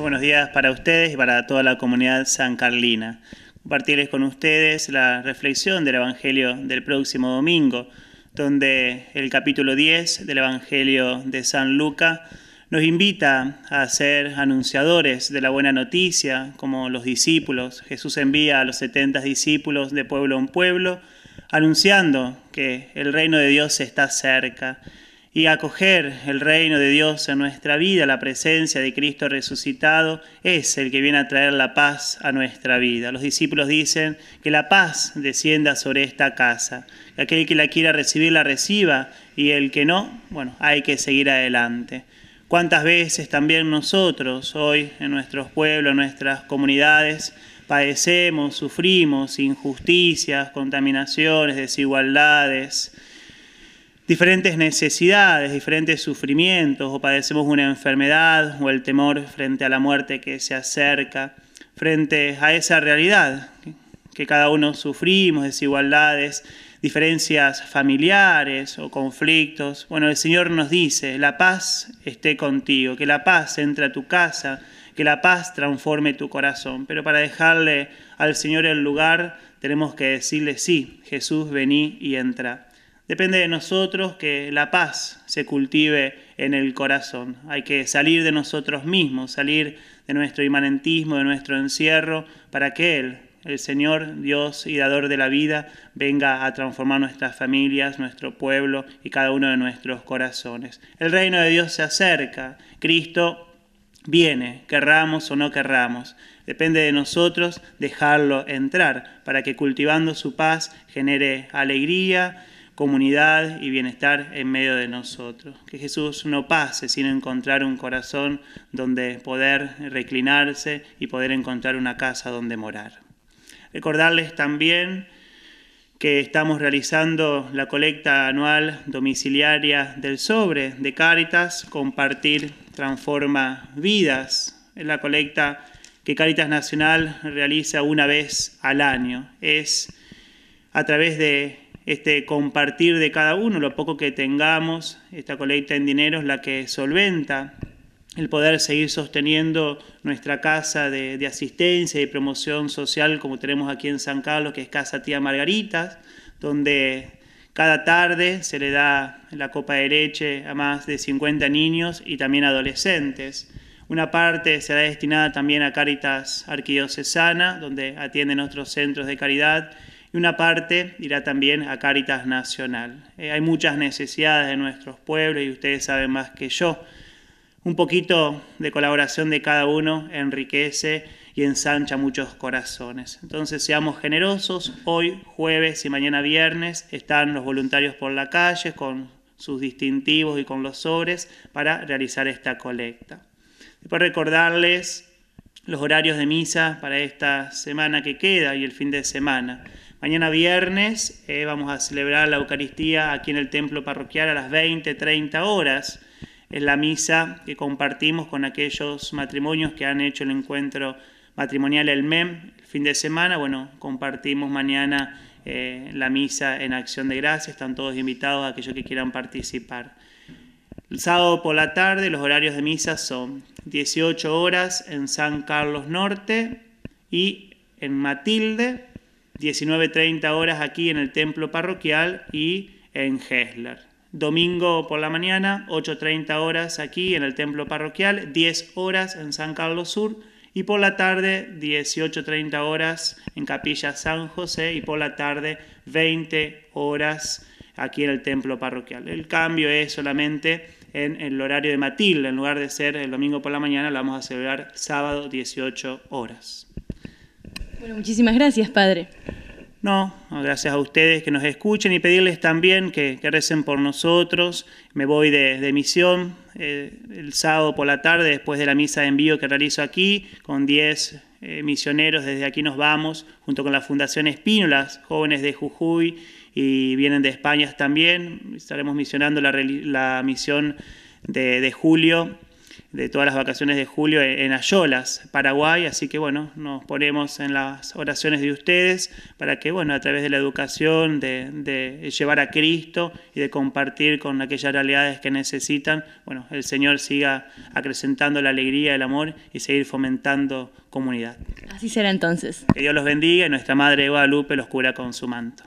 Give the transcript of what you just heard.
buenos días para ustedes y para toda la comunidad san carlina. Compartirles con ustedes la reflexión del Evangelio del próximo domingo, donde el capítulo 10 del Evangelio de San Luca nos invita a ser anunciadores de la buena noticia, como los discípulos. Jesús envía a los 70 discípulos de pueblo en pueblo, anunciando que el reino de Dios está cerca y acoger el reino de Dios en nuestra vida, la presencia de Cristo resucitado, es el que viene a traer la paz a nuestra vida. Los discípulos dicen que la paz descienda sobre esta casa, que aquel que la quiera recibir la reciba y el que no, bueno, hay que seguir adelante. Cuántas veces también nosotros hoy en nuestros pueblos, en nuestras comunidades, padecemos, sufrimos injusticias, contaminaciones, desigualdades, diferentes necesidades, diferentes sufrimientos, o padecemos una enfermedad o el temor frente a la muerte que se acerca, frente a esa realidad que cada uno sufrimos, desigualdades, diferencias familiares o conflictos. Bueno, el Señor nos dice, la paz esté contigo, que la paz entre a tu casa, que la paz transforme tu corazón. Pero para dejarle al Señor el lugar, tenemos que decirle, sí, Jesús, vení y entra. Depende de nosotros que la paz se cultive en el corazón. Hay que salir de nosotros mismos, salir de nuestro imanentismo, de nuestro encierro, para que Él, el Señor, Dios y dador de la vida, venga a transformar nuestras familias, nuestro pueblo y cada uno de nuestros corazones. El reino de Dios se acerca. Cristo viene, querramos o no querramos. Depende de nosotros dejarlo entrar para que cultivando su paz genere alegría, comunidad y bienestar en medio de nosotros. Que Jesús no pase sin encontrar un corazón donde poder reclinarse y poder encontrar una casa donde morar. Recordarles también que estamos realizando la colecta anual domiciliaria del sobre de Cáritas, Compartir Transforma Vidas. Es la colecta que Cáritas Nacional realiza una vez al año. Es a través de este, compartir de cada uno, lo poco que tengamos, esta colecta en dinero es la que solventa el poder seguir sosteniendo nuestra casa de, asistencia y promoción social como tenemos aquí en San Carlos, que es Casa Tía Margaritas, donde cada tarde se le da la copa de leche a más de 50 niños y también adolescentes. Una parte será destinada también a Caritas Arquidiocesana, donde atienden otros centros de caridad, y una parte irá también a Cáritas Nacional. Eh, hay muchas necesidades de nuestros pueblos y ustedes saben más que yo. Un poquito de colaboración de cada uno enriquece y ensancha muchos corazones. Entonces seamos generosos. Hoy jueves y mañana viernes están los voluntarios por la calle con sus distintivos y con los sobres para realizar esta colecta. Después recordarles los horarios de misa para esta semana que queda y el fin de semana. Mañana viernes eh, vamos a celebrar la Eucaristía aquí en el templo parroquial a las 20, 30 horas. Es la misa que compartimos con aquellos matrimonios que han hecho el encuentro matrimonial el MEM e fin de semana. Bueno, compartimos mañana eh, la misa en acción de gracias. Están todos invitados aquellos que quieran participar. El sábado por la tarde los horarios de misa son 18 horas en San Carlos Norte y en Matilde 19.30 horas aquí en el templo parroquial y en Hesler. Domingo por la mañana, 8.30 horas aquí en el templo parroquial, 10 horas en San Carlos Sur y por la tarde 18.30 horas en Capilla San José y por la tarde 20 horas aquí en el templo parroquial. El cambio es solamente en el horario de Matilda, en lugar de ser el domingo por la mañana, lo vamos a celebrar sábado 18 horas. Bueno, muchísimas gracias, Padre. No, gracias a ustedes que nos escuchen y pedirles también que, que recen por nosotros. Me voy de, misión eh, el sábado por la tarde después de la misa de envío que realizo aquí con 10 eh, misioneros. Desde aquí nos vamos junto con la Fundación Espínolas, jóvenes de Jujuy y vienen de España también. Estaremos misionando la, la misión de, de julio de todas las vacaciones de julio en Ayolas, Paraguay, así que bueno, nos ponemos en las oraciones de ustedes para que bueno, a través de la educación, de, llevar a Cristo y de compartir con aquellas realidades que necesitan, bueno, el Señor siga acrecentando la alegría, el amor y seguir fomentando comunidad. Así será entonces. Que Dios los bendiga y nuestra Madre Guadalupe los cura con su manto.